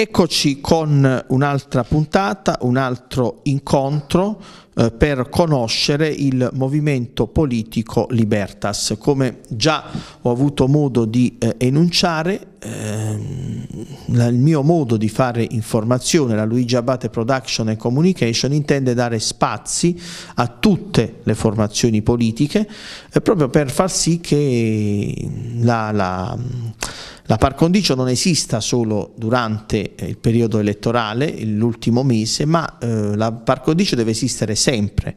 Eccoci con un'altra puntata, un altro incontro eh, per conoscere il movimento politico Libertas. Come già ho avuto modo di eh, enunciare, ehm, il mio modo di fare informazione, la Luigi Abate Production and Communication, intende dare spazi a tutte le formazioni politiche eh, proprio per far sì che la, la la par condicio non esista solo durante eh, il periodo elettorale, l'ultimo mese, ma eh, la par condicio deve esistere sempre,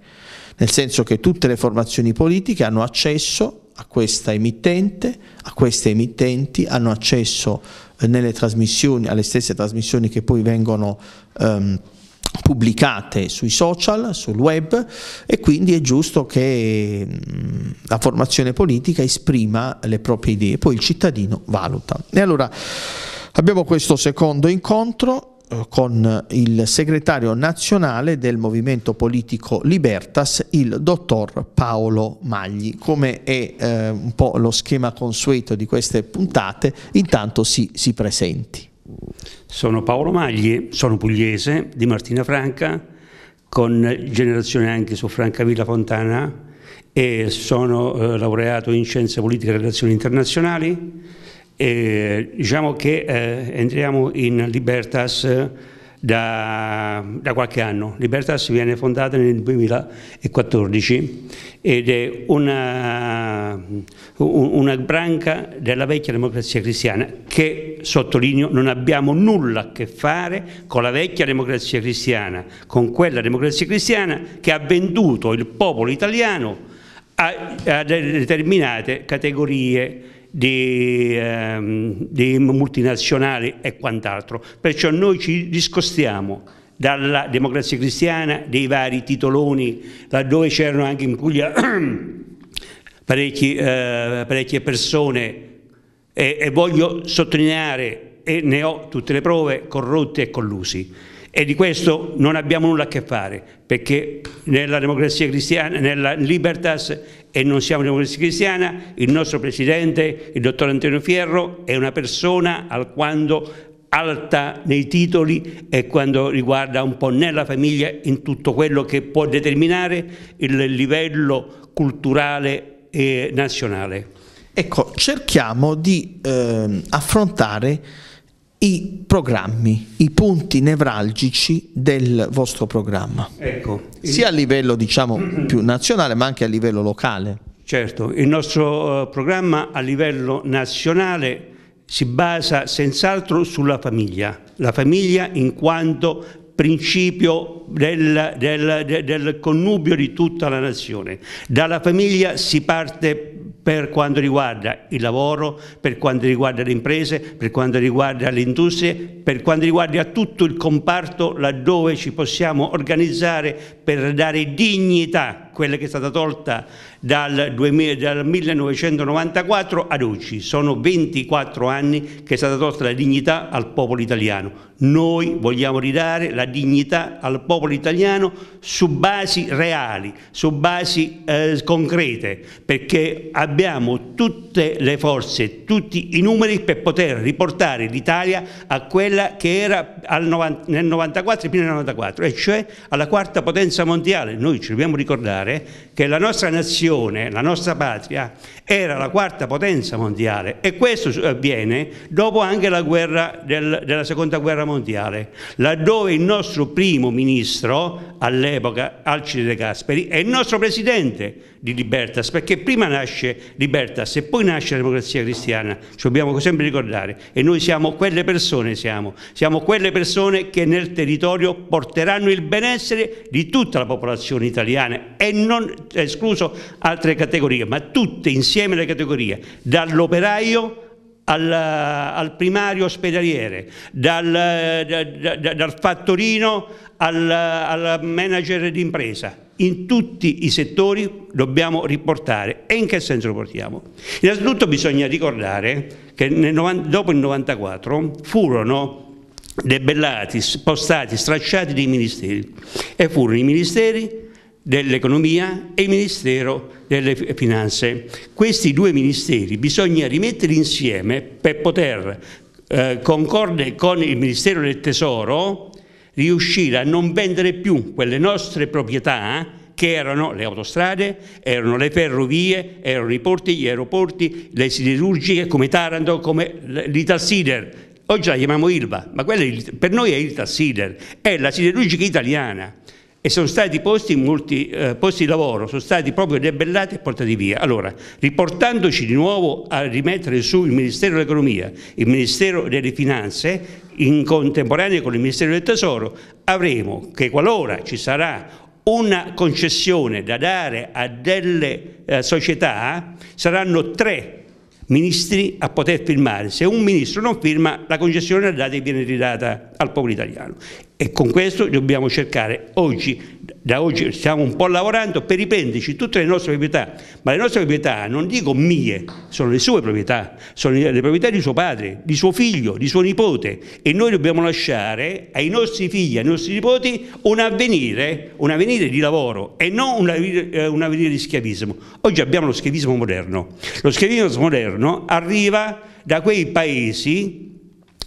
nel senso che tutte le formazioni politiche hanno accesso a questa emittente, a queste emittenti, hanno accesso eh, alle stesse trasmissioni che poi vengono... Ehm, pubblicate sui social, sul web e quindi è giusto che mm, la formazione politica esprima le proprie idee, poi il cittadino valuta. E allora abbiamo questo secondo incontro eh, con il segretario nazionale del movimento politico Libertas, il dottor Paolo Magli. Come è eh, un po' lo schema consueto di queste puntate, intanto si, si presenti. Sono Paolo Magli, sono pugliese di Martina Franca, con generazione anche su Franca Villa Fontana e sono eh, laureato in scienze politiche e relazioni internazionali. E, diciamo che eh, entriamo in Libertas da, da, qualche anno. Libertas viene fondata nel 2014 ed è una, una branca della vecchia democrazia cristiana che, sottolineo, non abbiamo nulla a che fare con la vecchia democrazia cristiana, con quella democrazia cristiana che ha venduto il popolo italiano a, a determinate categorie di, ehm, di multinazionali e quant'altro. Perciò noi ci discostiamo dalla democrazia cristiana, dei vari titoloni, laddove c'erano anche in Puglia parecchi, eh, parecchie persone e, e voglio sottolineare, e ne ho tutte le prove, corrotti e collusi. E di questo non abbiamo nulla a che fare, perché nella democrazia cristiana, nella libertas e non siamo democrazia cristiana, il nostro presidente, il dottor Antonio Fierro, è una persona alquanto alta nei titoli e quando riguarda un po' nella famiglia in tutto quello che può determinare il livello culturale e nazionale. Ecco, cerchiamo di eh, affrontare i programmi, i punti nevralgici del vostro programma, ecco, sia a livello diciamo più nazionale ma anche a livello locale. Certo, il nostro eh, programma a livello nazionale si basa senz'altro sulla famiglia, la famiglia in quanto principio del, del, del, connubio di tutta la nazione. Dalla famiglia si parte per quanto riguarda il lavoro, per quanto riguarda le imprese, per quanto riguarda le industrie, per quanto riguarda tutto il comparto laddove ci possiamo organizzare per dare dignità, a quella che è stata tolta dal, 2000, dal 1994 ad oggi. Sono 24 anni che è stata tolta la dignità al popolo italiano. Noi vogliamo ridare la dignità al popolo italiano su basi reali, su basi eh, concrete, perché abbiamo tutte le forze, tutti i numeri per poter riportare l'Italia a quella che era 90, nel 94 e prima del 94, e cioè alla quarta potenza mondiale. Noi ci dobbiamo ricordare che la nostra nazione, la nostra patria, era la quarta potenza mondiale e questo eh, avviene dopo anche la guerra del, della seconda guerra mondiale mondiale, laddove il nostro primo ministro, all'epoca Alcide De Gasperi, è il nostro presidente di Libertas, perché prima nasce Libertas e poi nasce la democrazia cristiana, ci dobbiamo sempre ricordare, e noi siamo quelle persone, siamo, siamo quelle persone che nel territorio porteranno il benessere di tutta la popolazione italiana e non escluso altre categorie, ma tutte insieme le categorie, dall'operaio al, al primario ospedaliere, dal, da, da, dal fattorino al, al manager d'impresa. In tutti i settori dobbiamo riportare. E in che senso lo portiamo? Innanzitutto bisogna ricordare che nel, dopo il 94 furono debellati, spostati, stracciati dei ministeri e furono i ministeri dell'economia e il Ministero delle Finanze. Questi due ministeri bisogna rimetterli insieme per poter, eh, concorde con il Ministero del Tesoro, riuscire a non vendere più quelle nostre proprietà che erano le autostrade, erano le ferrovie, erano i porti, gli aeroporti, le siderurgiche come Taranto, come l'Italsider. Oggi la chiamiamo Ilva, ma quella per noi è Italsider, è la siderurgica italiana e sono stati posti in molti eh, posti di lavoro, sono stati proprio debellati e portati via. Allora, riportandoci di nuovo a rimettere su il Ministero dell'Economia, il Ministero delle Finanze, in contemporanea con il Ministero del Tesoro, avremo che qualora ci sarà una concessione da dare a delle eh, società, saranno tre ministri a poter firmare. Se un ministro non firma, la concessione dei dati viene ridata al popolo italiano. E con questo dobbiamo cercare oggi da oggi stiamo un po' lavorando per riprenderci tutte le nostre proprietà, ma le nostre proprietà non dico mie, sono le sue proprietà, sono le proprietà di suo padre, di suo figlio, di suo nipote e noi dobbiamo lasciare ai nostri figli, ai nostri nipoti un avvenire, un avvenire di lavoro e non un avvenire, eh, un avvenire di schiavismo. Oggi abbiamo lo schiavismo moderno, lo schiavismo moderno arriva da quei paesi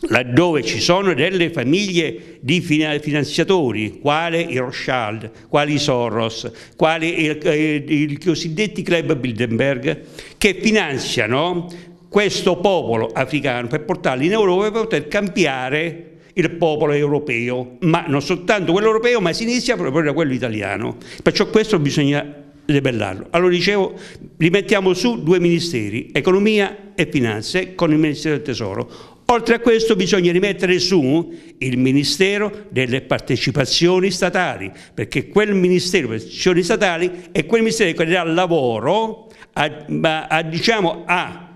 laddove ci sono delle famiglie di finanziatori, quali i Rothschild, quali i Soros, quali i eh, cosiddetti club Bilderberg, che finanziano questo popolo africano per portarlo in Europa per poter cambiare il popolo europeo, ma non soltanto quello europeo, ma si inizia proprio da quello italiano. Perciò questo bisogna debellarlo. Allora dicevo, rimettiamo su due ministeri, economia e finanze, con il Ministero del Tesoro Oltre a questo bisogna rimettere su il Ministero delle partecipazioni statali, perché quel Ministero delle partecipazioni statali è quel Ministero che darà lavoro a, a, diciamo, a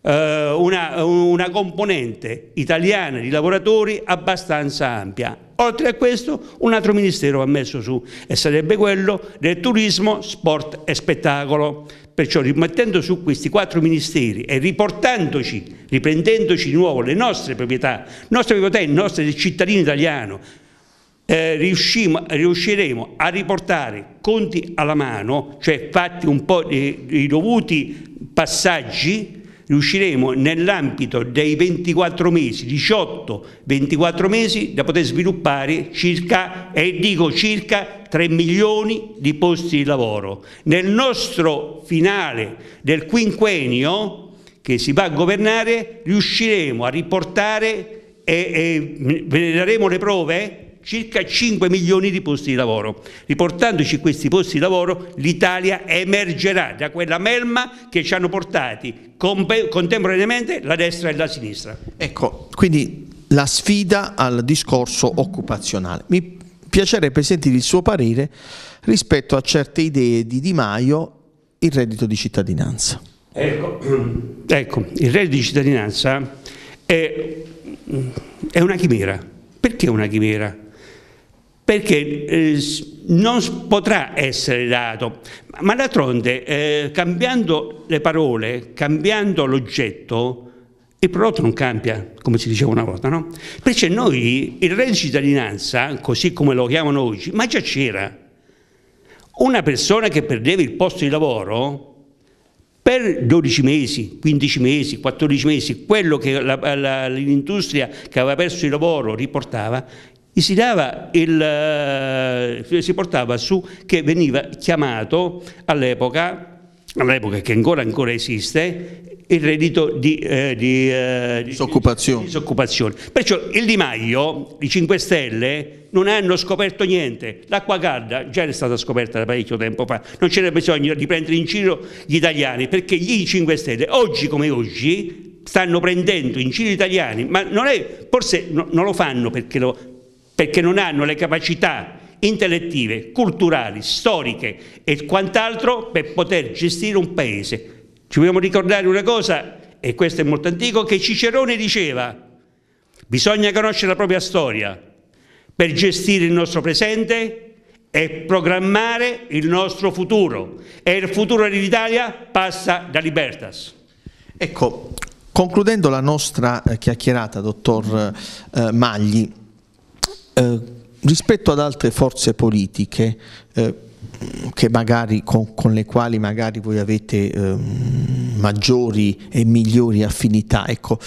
eh, una, una componente italiana di lavoratori abbastanza ampia. Oltre a questo un altro ministero va messo su e sarebbe quello del turismo, sport e spettacolo. Perciò rimettendo su questi quattro ministeri e riportandoci riprendendoci di nuovo le nostre proprietà, le nostre proprietà e nostre del cittadino italiano, eh, riuscimo, riusciremo a riportare conti alla mano, cioè fatti un po' i, i dovuti passaggi, riusciremo nell'ambito dei 24 mesi, 18-24 mesi, da poter sviluppare circa, e dico circa, 3 milioni di posti di lavoro. Nel nostro finale del quinquennio che si va a governare riusciremo a riportare e, e ve ne daremo le prove circa 5 milioni di posti di lavoro. Riportandoci questi posti di lavoro l'Italia emergerà da quella melma che ci hanno portati contemporaneamente la destra e la sinistra. Ecco, quindi la sfida al discorso occupazionale. Mi piacerebbe sentire il suo parere rispetto a certe idee di Di Maio, il reddito di cittadinanza. Ecco. ecco, il reddito di cittadinanza è, è una chimera. Perché una chimera? Perché eh, non potrà essere dato, ma d'altronde eh, cambiando le parole, cambiando l'oggetto, il prodotto non cambia, come si diceva una volta, no? Perché noi il reddito di cittadinanza, così come lo chiamano oggi, ma già c'era. Una persona che perdeva il posto di lavoro per 12 mesi, 15 mesi, 14 mesi, quello che l'industria che aveva perso il lavoro riportava, si, dava il, eh, si portava su che veniva chiamato all'epoca all'epoca che ancora, ancora, esiste, il reddito di, eh, di, eh, disoccupazione. disoccupazione. Perciò il Di Maio, i 5 Stelle, non hanno scoperto niente. L'acqua calda già era stata scoperta da parecchio tempo fa. Non c'era bisogno di prendere in giro gli italiani, perché gli 5 Stelle, oggi come oggi, stanno prendendo in giro gli italiani, ma non è, forse no, non lo fanno perché, lo, perché non hanno le capacità intellettive, culturali, storiche e quant'altro per poter gestire un paese. Ci vogliamo ricordare una cosa, e questo è molto antico, che Cicerone diceva, bisogna conoscere la propria storia per gestire il nostro presente e programmare il nostro futuro. E il futuro dell'Italia passa da Libertas. Ecco, concludendo la nostra eh, chiacchierata, dottor eh, Magli, eh, rispetto ad altre forze politiche eh, magari, con, con, le quali magari voi avete eh, maggiori e migliori affinità, ecco,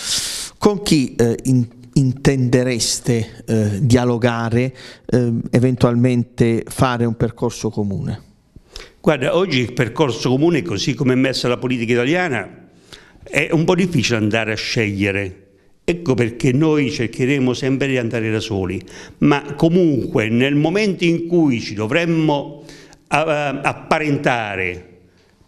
con chi eh, in, intendereste eh, dialogare, ehm, eventualmente fare un percorso comune? Guarda, oggi il percorso comune, così come è messa la politica italiana, è un po' difficile andare a scegliere Ecco perché noi cercheremo sempre di andare da soli, ma comunque nel momento in cui ci dovremmo eh, apparentare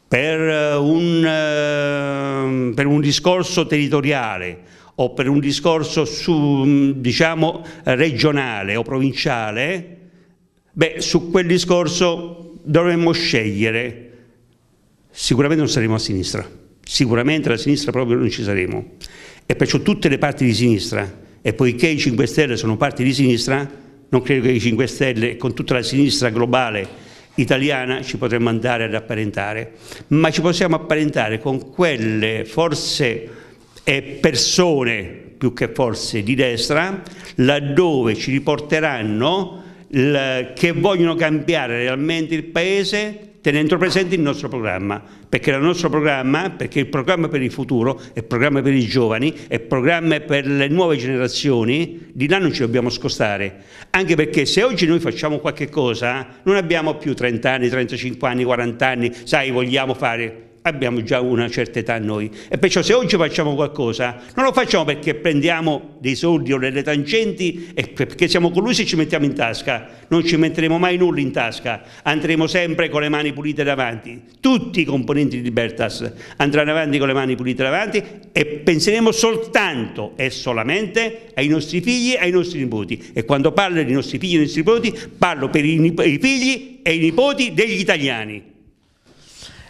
per un, eh, per un discorso territoriale o per un discorso su, diciamo, regionale o provinciale, beh, su quel discorso dovremmo scegliere. Sicuramente non saremo a sinistra, sicuramente la sinistra proprio non ci saremo e perciò tutte le parti di sinistra, e poiché i 5 Stelle sono parti di sinistra, non credo che i 5 Stelle con tutta la sinistra globale italiana ci potremmo andare ad apparentare, ma ci possiamo apparentare con quelle forze e persone più che forse di destra, laddove ci riporteranno che vogliono cambiare realmente il paese tenendo presente il nostro programma, perché il nostro programma, perché il programma per il futuro, è il programma per i giovani, è il programma per le nuove generazioni, di là non ci dobbiamo scostare, anche perché se oggi noi facciamo qualche cosa non abbiamo più 30 anni, 35 anni, 40 anni, sai, vogliamo fare abbiamo già una certa età noi e perciò se oggi facciamo qualcosa non lo facciamo perché prendiamo dei soldi o delle tangenti e perché siamo con lui se ci mettiamo in tasca, non ci metteremo mai nulla in tasca, andremo sempre con le mani pulite davanti, tutti i componenti di Libertas andranno avanti con le mani pulite davanti e penseremo soltanto e solamente ai nostri figli e ai nostri nipoti e quando parlo dei nostri figli e dei nostri nipoti parlo per i, i figli e i nipoti degli italiani.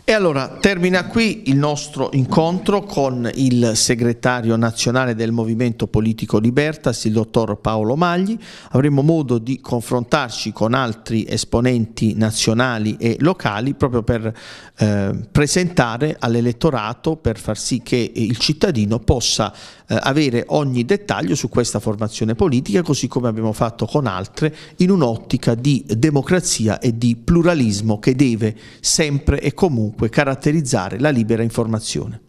E allora termina qui il nostro incontro con il segretario nazionale del Movimento Politico Libertas, il dottor Paolo Magli. Avremo modo di confrontarci con altri esponenti nazionali e locali proprio per eh, presentare all'elettorato, per far sì che il cittadino possa eh, avere ogni dettaglio su questa formazione politica, così come abbiamo fatto con altre, in un'ottica di democrazia e di pluralismo che deve sempre e comunque dunque caratterizzare la libera informazione.